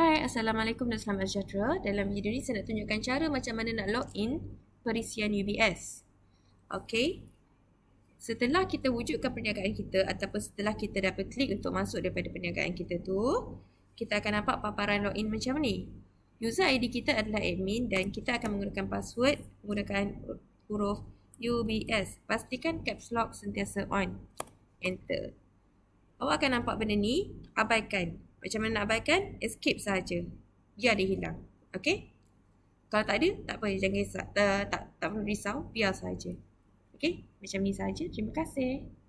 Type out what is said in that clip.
Hai, Assalamualaikum dan selamat sejahtera. Dalam video ni saya nak tunjukkan cara macam mana nak login perisian UBS. Okay. Setelah kita wujudkan perniagaan kita ataupun setelah kita dapat klik untuk masuk daripada perniagaan kita tu, kita akan nampak paparan login macam ni. User ID kita adalah admin dan kita akan menggunakan password menggunakan huruf UBS. Pastikan caps lock sentiasa on. Enter. Awak akan nampak benda ni, abaikan. Macam mana nak abaikan? Escape saja, Biar dia hilang. Okay? Kalau tak ada, tak apa. Jangan risau. Tak, eh, tak, tak perlu risau. Biar saja. Okay? Macam ni saja. Terima kasih.